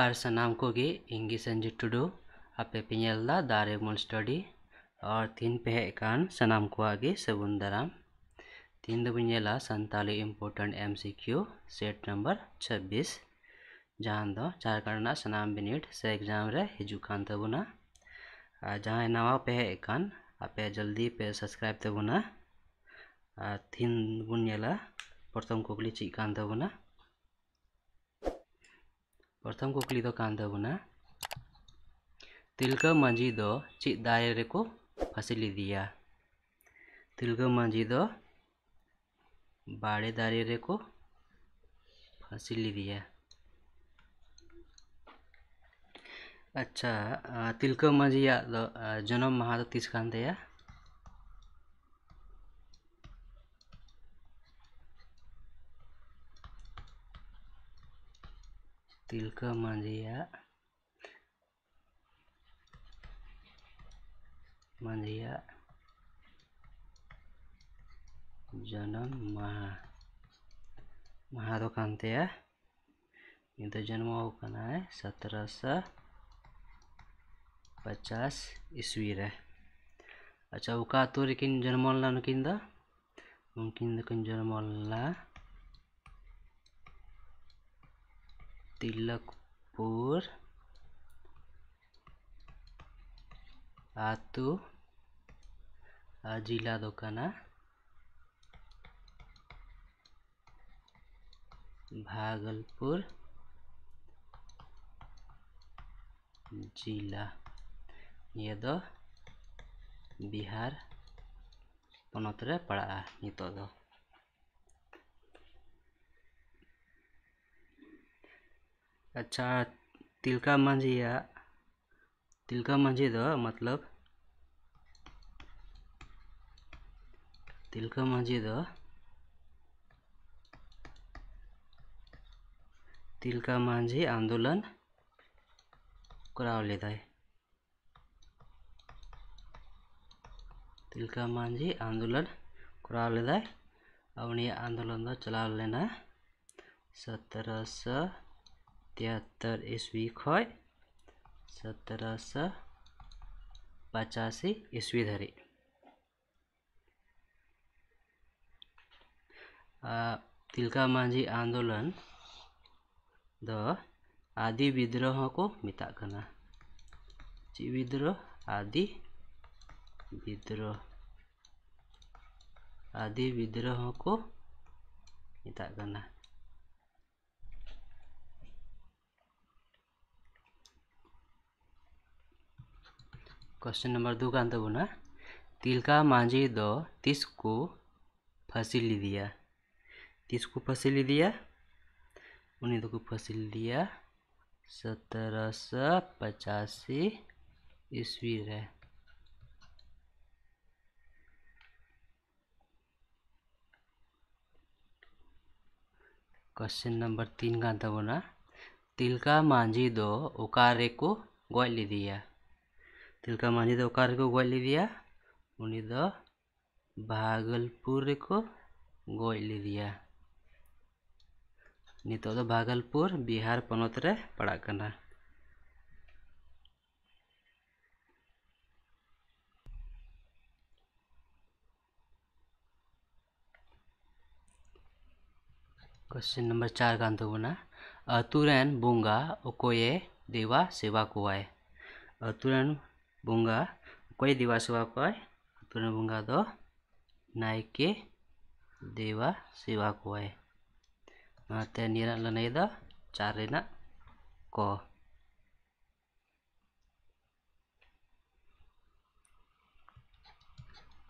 और ᱥᱟᱱᱟᱢ को ᱤᱝᱜᱤ ᱥᱚᱧᱡᱤᱛ ᱴᱩᱰᱩ ᱟᱯᱮ ᱯᱮ ᱧᱮᱞ दारे ᱫᱟᱨᱮ स्टडी और तीन पे हेकान ᱦᱮᱡ को ᱥᱟᱱᱟᱢ ᱠᱚᱣᱟᱜ ᱜᱮ तीन दो नेला important M C Q set number छब्बीस जहाँ दो झारखंड सामान बीनीट से एग्जाम रे तबना जहाँ नवा पे हेकान आपे जल्दी पे सब्सक्राइब तबना तीन बन प्रथम कुकली चीकान तबना प्रथम कुकली काबना तिलक माझी चे दाए को फसलिदिया तिलक माझी बाड़े दाए को फसलिदिया अच्छा तिलक माझी जन्म महा तीस कान tilka manjaya manjaya janan maha maha itu kante ya itu janam mau kena ya satrasa pacas iswi ya acha uka aturikin janam mau lana kinda mungkin dekin janam mau lana Tilakpur ಆತು ಆ ಜಿಲ್ಲಾ भागलपुर जिला ये दो बिहार पनत पड़ा नित अच्छा तिलका का या तिलका का मंझिद मतलब तिलका का मंझिद तिलका माझी आन्दोलन करावले आहे तिलका आन्दोलन माझी आंदोलन करावले आहे आणि आंदोलन चलावलेना सतरा तिहत्तर ईस्वी खय सत्रह पचासी ईस्वी धरी तिलका मांझी आंदोलन द आदि विद्रोह को मिता करना ची विद्रोह आदि विद्रोह आदि विद्रोह को मिता करना क्वेश्चन नंबर दो का आंसर बोलना तिलका मांझी दो तीस को फसी ली दिया तीस को फसी ली दिया उन्हें तो को फसी ली दिया सत्रह सौ पचासी ईस्वी है क्वेश्चन नंबर तीन का आंसर बोलना तिलका मांझी दो उकारे को गोली दिया तिलका मांझी तो कार को गोली दिया उन्हीं तो भागलपुर को गोली दिया तो दो भागलपुर बिहार पनत रे पड़ा करना क्वेश्चन नंबर चार का अंत होना अतुरन बुंगा ओकोये देवा सेवा कुआए आए अतुरन बुंगा कोई देवा सेवा कोई अतुन बुंगा दो नायके देवा सेवा कोई नाते निरा लने दो चारे ना को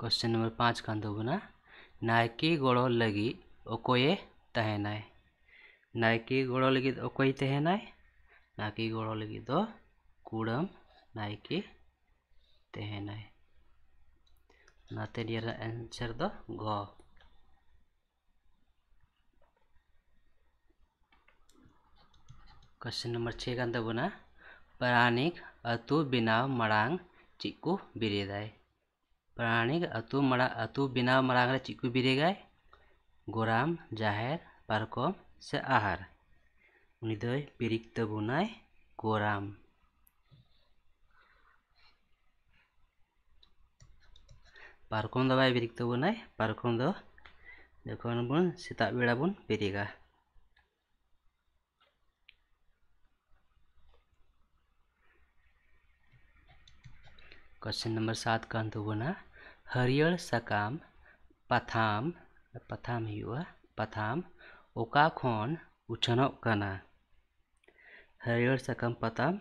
क्वेश्चन नंबर पाँच खान दोगुना नायके गोड़ो लगी ओकोये तहना है नायके गोड़ो लगी ओकोई तहना है नायके गोड़ो लगी दो कूड़म नायके 10 ay natin here answer question number छः का अंदर बना प्राणिक अतु बिना मड़ांग चिक्कू बिरेदाय प्राणिक अतु मड़ा अतु बिना मड़ांग चिक्कू बिरेगा गोराम जाहिर पारकम से आहार उन्हीं दो बिरिक तबुनाय गोराम ᱯᱟᱨᱠᱚᱢ ᱫᱚ ᱵᱟᱭ ᱵᱮᱨᱮᱫ ᱛᱟᱵᱚᱱᱟᱭ दो ᱫᱚ ᱡᱚᱠᱷᱚᱱ ᱵᱚᱱ ᱥᱮᱛᱟᱜ ᱵᱮᱲᱟ ᱵᱚᱱ क्वेश्चन नंबर सात का अंत होना हरियर सकाम पथाम पथाम हुआ पथाम खन उछन हरियर सकाम पथाम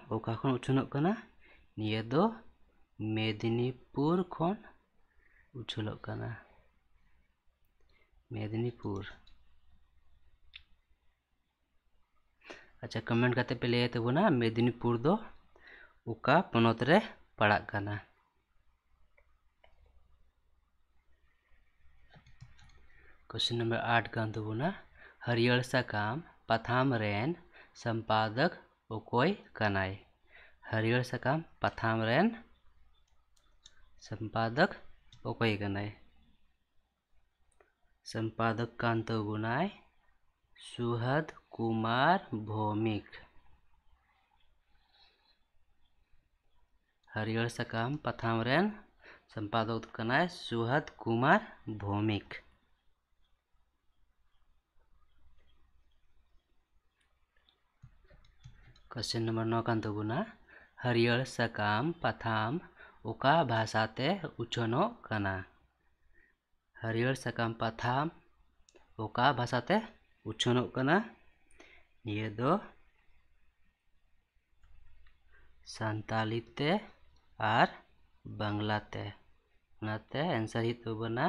उछन निये मेदिनीपुर खन उछल मेदनीपुर अच्छा कमेंट करते पे लिया तब तो ना मेदनीपुर दो उका पनोत पड़ा करना क्वेश्चन नंबर आठ का तब तो ना हरियाल सा काम पथाम रेन संपादक ओकोई कनाई हरियाल सा काम पथाम रेन संपादक उपाय है संपादक कांत गुनाय सुहद कुमार भौमिक हरियर सकाम रेन संपादक कनाय सुहद कुमार भौमिक क्वेश्चन नंबर नौ कांत गुना हरियर सकाम पथाम ᱚᱠᱟ ᱵᱷᱟᱥᱟᱛᱮ ᱩᱪᱷᱟᱹᱱᱚᱜ ᱠᱟᱱᱟ ᱦᱟᱹᱨᱭᱟᱹᱲ ᱥᱟᱠᱟᱢ ᱯᱟᱛᱷᱟᱢ ᱚᱠᱟ ᱵᱷᱟᱥᱟᱛᱮ ᱩᱪᱷᱟᱹᱱᱚᱜ ᱠᱟᱱᱟ ᱱᱤᱭᱟᱹ ᱫᱚ ᱥᱟᱱᱛᱟᱞᱤ ᱛᱮ ᱟᱨ ᱵᱟᱝᱞᱟ ᱛᱮ ᱚᱱᱟᱛᱮ ᱮᱱᱥᱟᱨ ᱦᱩᱭᱩᱜ ᱛᱟᱵᱚᱱᱟ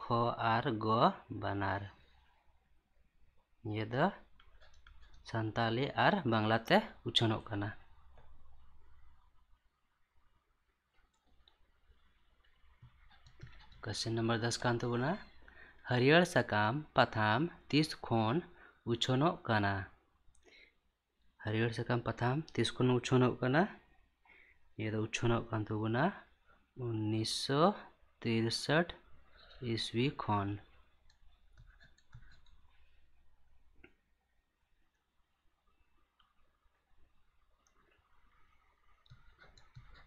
ᱠᱷᱚ ᱟᱨ ᱜᱚ ᱵᱟᱱᱟᱨ ᱱᱤᱭᱟᱹ ᱫᱚ ᱥᱟᱱᱛᱟᱞᱤ ᱟᱨ ᱵᱟᱝᱞᱟ ᱛᱮ ᱩᱪᱷᱟᱹᱱᱚᱜ ᱠᱟᱱᱟ क्वेश्चन नंबर दस का आंसर बना हरियर सकाम पथाम तीस खोन उछोनो कना हरियर सकाम पथाम तीस खोन उछोनो कना ये तो उछोनो का आंसर बोलना उन्नीस सौ तिरसठ ईस्वी खोन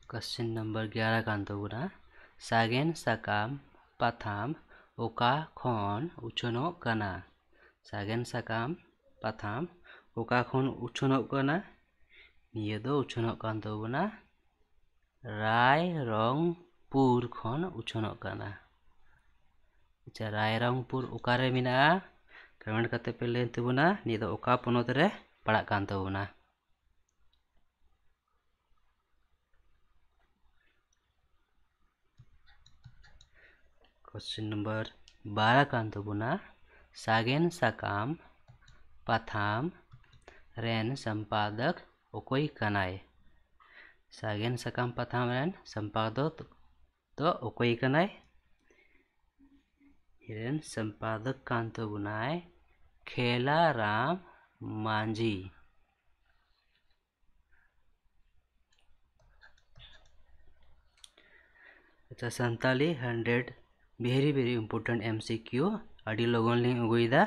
क्वेश्चन नंबर ग्यारह का आंसर बना ᱥᱟᱜᱮᱱ ᱥᱟᱠᱟᱢ ᱯᱟᱛᱷᱟᱢ ᱚᱠᱟ ᱠᱷᱚᱱ ᱩᱪᱷᱟᱹᱱᱚᱜ ᱠᱟᱱᱟ ᱥᱟᱜᱮᱱ ᱥᱟᱠᱟᱢ ᱯᱟᱛᱷᱟᱢ ᱚᱠᱟ ᱠᱷᱚᱱ ᱩᱪᱷᱟᱹᱱᱚᱜ ᱠᱟᱱᱟ ᱱᱤᱭᱟᱹ ᱫᱚ ᱩᱪᱷᱟᱹᱱᱚᱜ ᱠᱟᱱ ᱛᱟᱵᱚᱱᱟ ᱨᱟᱭᱨᱚᱝᱯᱩᱨ ᱠᱷᱚᱱ ᱩᱪᱷᱟᱹᱱᱚᱜ ᱠᱟᱱᱟ ᱟᱪᱪᱷᱟ ᱨᱟᱭᱨᱚᱝᱯᱩᱨ ᱚᱠᱟᱨᱮ ᱢᱮᱱᱟᱜᱼᱟ ᱠᱚᱢᱮᱱᱴ ᱠᱟᱛᱮ ᱯᱮ ᱞᱟᱹᱭ ᱛᱟᱵᱚᱱᱟ ᱱᱤᱭᱟᱹ ᱫᱚ ᱚᱠᱟ ᱯᱚᱱᱚᱛ ᱨᱮ ᱯᱟᱲᱟᱜ ᱠᱟᱱ ᱛᱟᱵᱚᱱᱟ क्वेश्चन नंबर बारह का अंत बुना सागेन सकाम पथाम रैन संपादक ओकोई कनाए सागेन सकाम पथाम रैन संपादक तो ओकोई कनाए हिरेन संपादक का अंत बुनाए खेला राम मांझी अच्छा Santali hundred very very important M C Q ᱟᱹᱰᱤ ᱞᱚᱜᱚᱱ ᱞᱤᱧ ᱟᱹᱜᱩᱭᱮᱫᱟ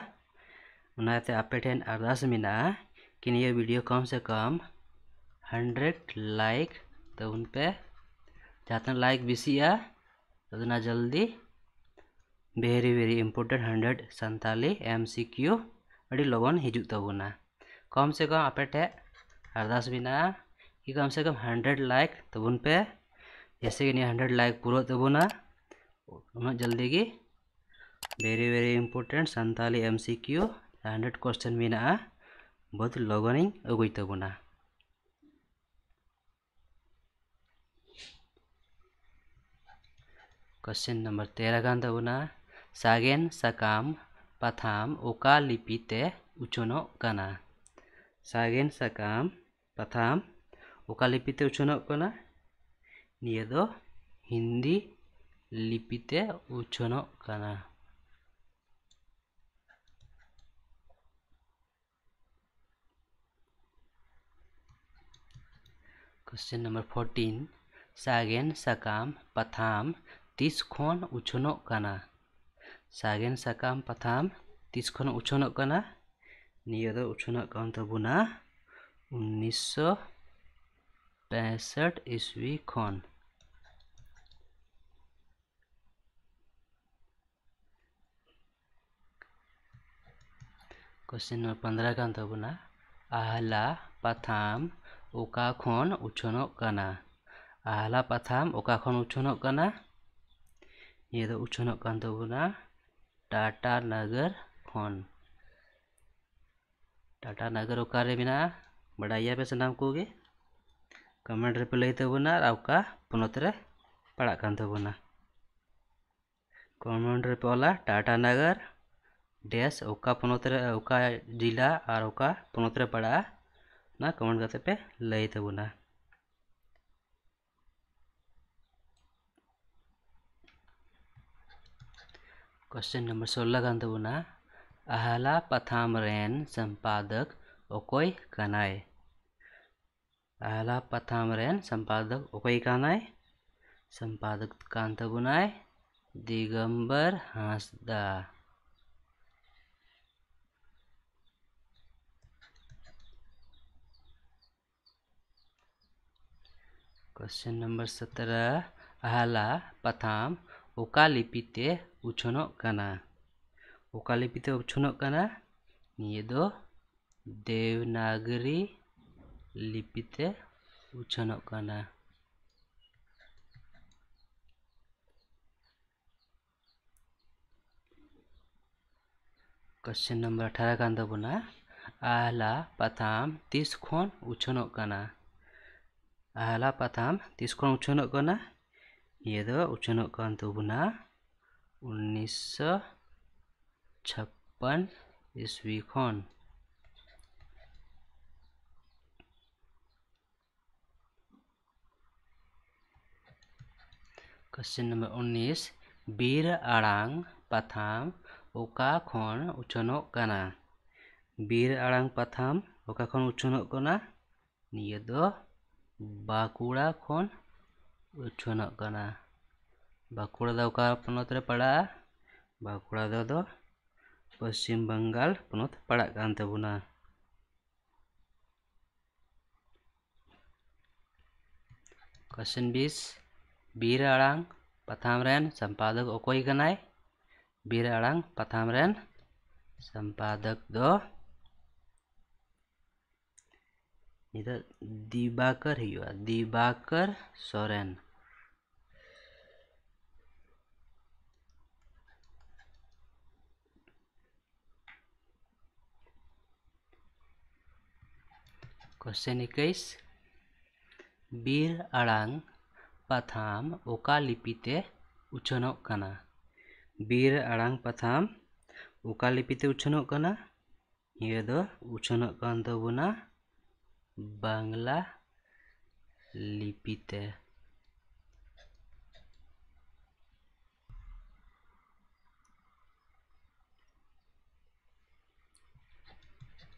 ᱚᱱᱟᱛᱮ ᱟᱯᱮ ᱴᱷᱮᱱ ᱟᱨᱫᱟᱥ कि ये वीडियो कम से कम हंड्रेड लाइक तो उनपे पे जितना लाइक बीसिया तो उतना जल्दी भेरी भेरी इम्पोर्टेंट हंड्रेड सानी एम सी क्यू अभी लगन हजुताबना कम से कम आपेट अरदास कि कम से कम हंड्रेड लाइक तबन तो पे जैसे कि हंड्रेड लाइक पूरा तबना तो जल्दी की very very important Santali M C Q hundred question मेना बहुत लगन अगुई तबना क्वेश्चन नंबर तेरह गान तबना तो सागेन साकाम पाथाम ओका लिपिते उचनो कना सागेन साकाम पाथाम ओका लिपिते उचनो कना निये हिंदी लिपिते उछन क्वेश्चन नंबर फोरटीन सागेन साकाम पाथाम तीस उछन सागेन साकाम पाथाम तीस उछन निया उछन उन्नीस पैंसठ इसवी खन क्वेश्चन नंबर पंद्रह का अंतर बना आहला पाथाम ओका खन उछन आहला पाथाम ओका खन उछन ये तो उछन तबना टाटा नगर खन टाटा नगर ओका ओकारे मेरा बड़ाइया पे सनाम को कमेंट रे पे लई तबना तो ओका पनत रे पड़ा तबना कमेंट रे पे टाटा नगर ᱰᱮᱥ ᱚᱠᱟ ᱯᱚᱱᱚᱛ ᱨᱮ कमेंट ᱡᱤᱞᱟ पे ᱚᱠᱟ क्वेश्चन नंबर सोलह का तबना अहला पथाम रेन संपादक ओकोय कनाय अहला पथाम रेन संपादक ओकोय संपादक दिगंबर हांसदा क्वेश्चन नंबर सत्रह अहला पथाम ओका लिपिते उछन ओका लिपिते उछनोग कना देवनागरी लिपिते उछन क्वेश्चन नंबर अठारह कान तबना आहला पथाम तीस खन उछन पहला पाथाम तीस खन उछन ये उछन तबना उन्नीस छप्पन ईस्वी खन क्वेश्चन नंबर उन्नीस बीर आड़ांग पाथाम ओका खन उछन बीर आड़ांग पाथाम ओका खन उछन निये दो ᱵᱟᱸᱠᱩᱲᱟ ᱠᱷᱚᱱ ᱩᱪᱷᱟᱹᱱᱚᱜ ᱠᱟᱱᱟ ᱵᱟᱸᱠᱩᱲᱟ ᱫᱚ ᱚᱠᱟ ᱯᱚᱱᱚᱛ ᱨᱮ ᱯᱟᱲᱟᱜᱼᱟ ᱵᱟᱸᱠᱩᱲᱟ ᱫᱚ ᱯᱚᱥᱪᱤᱢ ᱵᱟᱝᱜᱟᱞ ᱯᱚᱱᱚᱛ ᱯᱟᱲᱟᱜ ᱠᱟᱱ ᱛᱟᱵᱚᱱᱟ क्वेश्चन बीस वीर अड़ांग पथामरन संपादक ओकोई कनाय वीर अड़ांग पथामरन संपादक दो इधर दिबाकर ही हुआ दिबाकर सोरेन क्वेश्चन इक्कीस बीर अड़ांग पाथाम ओका लिपिते उछन करना बीर अड़ांग पाथाम ओका लिपिते उछन करना ये दो उछनों कन तबुना तो বাংলা লিপিতে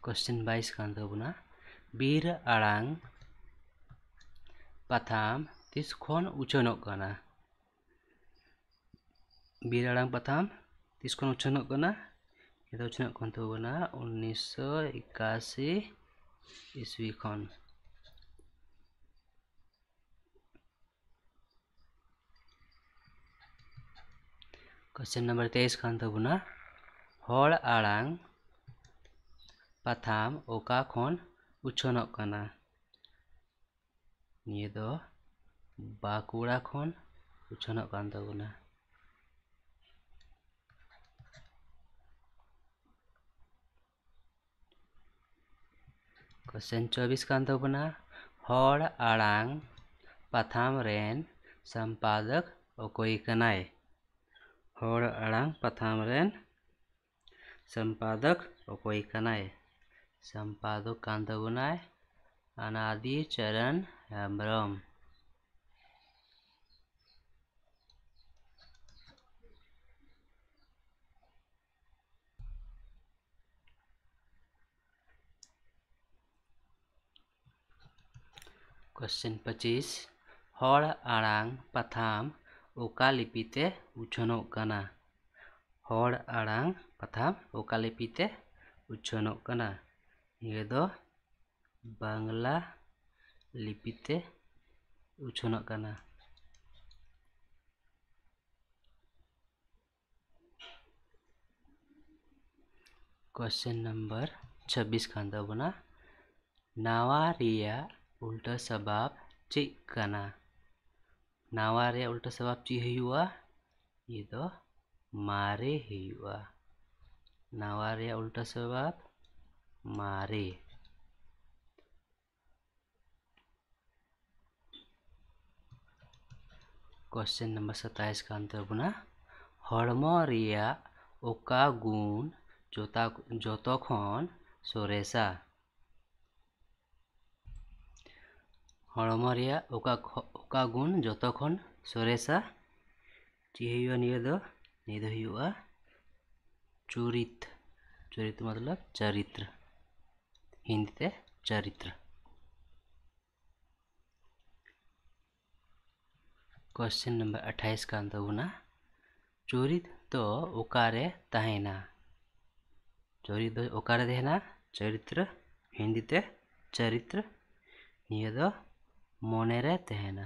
क्वेश्चन बाईस का अंतबना बीर आड़ांग पाथाम तीस खन उछन बीर आड़ांग पाथाम तीस खन उछन उछन उछन उन्नीस सौ इक्यासी ईस्वी खान क्वेश्चन नंबर तेईस खान तो बुना हड़ आड़ांग पाथाम उछन ये बाकुड़ा खन उछन क्वेश्चन चौबीस का अंतर बना हड़ आड़ांग पाथाम रेन संपादक ओकोई कनाए हड़ आड़ांग पाथाम रेन संपादक ओकोई कनाए संपादक का अंतर बना अनादि चरण हेम्ब्रम क्वेश्चन पचिस हर आड़ पाथाम ओकालिपीते उछन आड़ पाथाम ओकालिपीते उछन ये बांगला लिपीते उछन क्वेश्चन नंबर छब्बीस खान तबना नवा उल्टा सबाब चेकना नवार उल्टा सबाब चीजा ये दो तो मारे हुआ नवार उल्टा सबाब मारे क्वेश्चन नंबर सत्ताईस का अंतर बना हड़म ओका गुण जो जो सोरेसा हम गुण जो ᱚᱠᱟ ᱜᱩᱱ चुरित ᱠᱷᱚᱱ चरित चरित मतलब चरित्र हिंदी ते चरित्र क्वेश्चन नंबर अट्ठाईस का तबना चरित तो ओकारे तहना चरित चरित्र हिंदी ते चरित्र मोने रहते हैं ना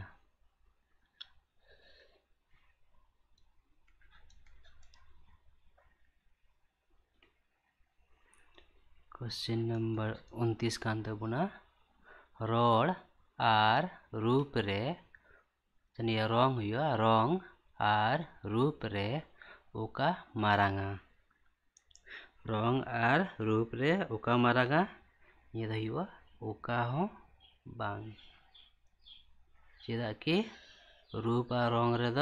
क्वेश्चन नंबर उन्तीस का अंतर बुना रोड आर रूप रे चलिए रॉन्ग हुआ रॉन्ग आर रूप रे ओका मारांगा रॉन्ग आर रूप रे ओका मारांगा ये रही हुआ ओका हो बांग चेदा कि रूप रंग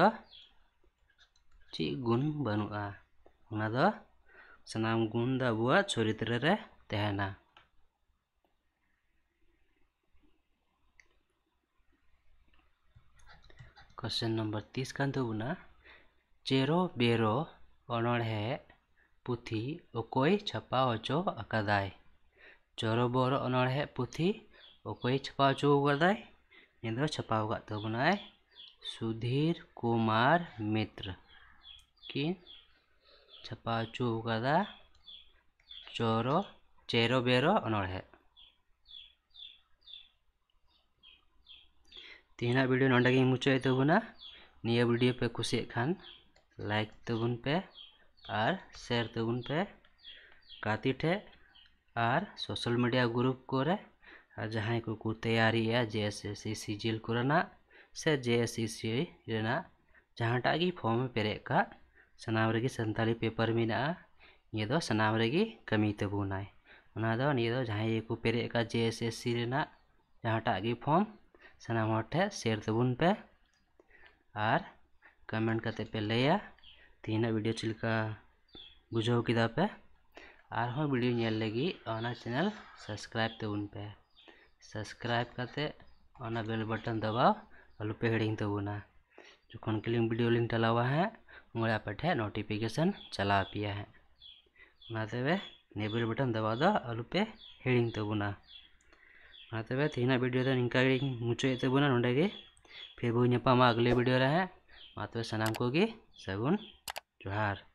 ची गुण बनुआ सनाम गुण दबुआ चरित्र रेना क्वेश्चन नंबर तीस कहबना चेरो बेरो अनहे पुथी ओकई छपा अचो अकादाय चेरो बेरो अनहे पुथी ओकई छपा अचो अकादाय यहाँ छपा होगा तो सुधीर कुमार मित्र कि छपा चुका चोरो चेरो बेरो अनोड़े तो तेना वीडियो ना मुचाद तबना नहीं वीडियो पे कुछ खान लाइक तबन तो पे और शेयर तबन पे गति ठे और सोशल मीडिया ग्रुप को तैयारी जे एस एस सी सीजिल को से जे एस सी सी जहाँटा फॉर्म पेरे का सनाम सानी पेपर में ये दो सनाम कमी तबूना ये को पेरे का जे एस एस सी जहाँटा फॉर्म सनाम शेयर तबून पे और कमेंट करते पे लिया तीन वीडियो चलका बुझे पे और वीडियो लगी चैनल सब्सक्राइब तबून तो पे सब्सक्राइब करते ऑना बेल बटन दबाओ और हिड़ी हेडिंग दबोना तो जो कौन के लिंक वीडियो लिंक डलावा है मोड़ा पेठे नोटिफिकेशन चला पे है तबे नेबल बटन दबा दो अलुपे हेडिंग तबना तो तब तीन वीडियो इनका मुचाद तबना नोडे फिर बोपा अगले वीडियो रहे तब सामना को सगुन जोहार